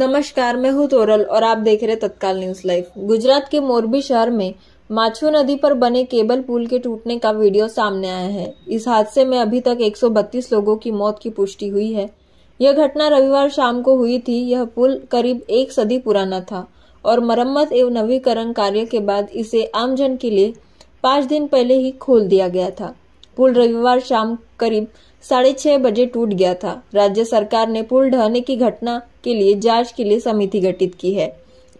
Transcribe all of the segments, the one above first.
नमस्कार मैं हूँ तोरल और आप देख रहे तत्काल न्यूज लाइव गुजरात के मोरबी शहर में माछू नदी पर बने केबल पुल के टूटने का वीडियो सामने आया है इस हादसे में अभी तक 132 लोगों की मौत की पुष्टि हुई है यह घटना रविवार शाम को हुई थी यह पुल करीब एक सदी पुराना था और मरम्मत एवं नवीकरण कार्य के बाद इसे आमजन के लिए पाँच दिन पहले ही खोल दिया गया था पुल रविवार शाम करीब साढ़े छह बजे टूट गया था राज्य सरकार ने पुल ढहने की घटना के लिए जांच के लिए समिति गठित की है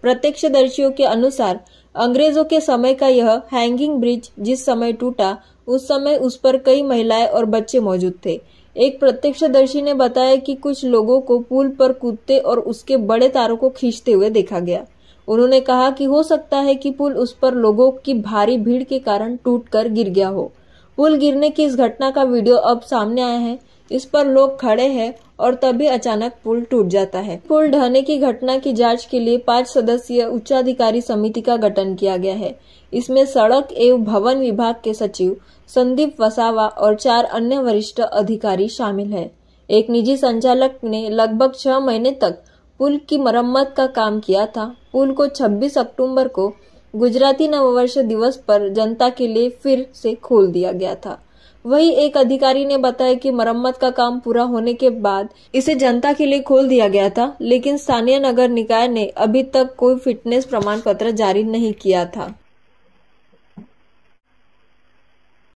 प्रत्यक्षदर्शियों के अनुसार अंग्रेजों के समय का यह हैंगिंग ब्रिज जिस समय टूटा उस समय उस पर कई महिलाएं और बच्चे मौजूद थे एक प्रत्यक्षदर्शी ने बताया कि कुछ लोगों को पुल पर कूदते और उसके बड़े तारों को खींचते हुए देखा गया उन्होंने कहा कि हो सकता है कि पुल उस पर लोगों की भारी भीड़ के कारण टूटकर गिर गया हो पुल गिरने की इस घटना का वीडियो अब सामने आया है इस पर लोग खड़े हैं और तभी अचानक पुल टूट जाता है पुल ढहने की घटना की जांच के लिए पांच सदस्यीय उच्चाधिकारी समिति का गठन किया गया है इसमें सड़क एवं भवन विभाग के सचिव संदीप वसावा और चार अन्य वरिष्ठ अधिकारी शामिल है एक निजी संचालक ने लगभग छह महीने तक पुल की मरम्मत का काम किया था पुल को 26 अक्टूबर को गुजराती नववर्ष दिवस पर जनता के लिए फिर से खोल दिया गया था वही एक अधिकारी ने बताया कि मरम्मत का काम पूरा होने के बाद इसे जनता के लिए खोल दिया गया था लेकिन स्थानीय नगर निकाय ने अभी तक कोई फिटनेस प्रमाण पत्र जारी नहीं किया था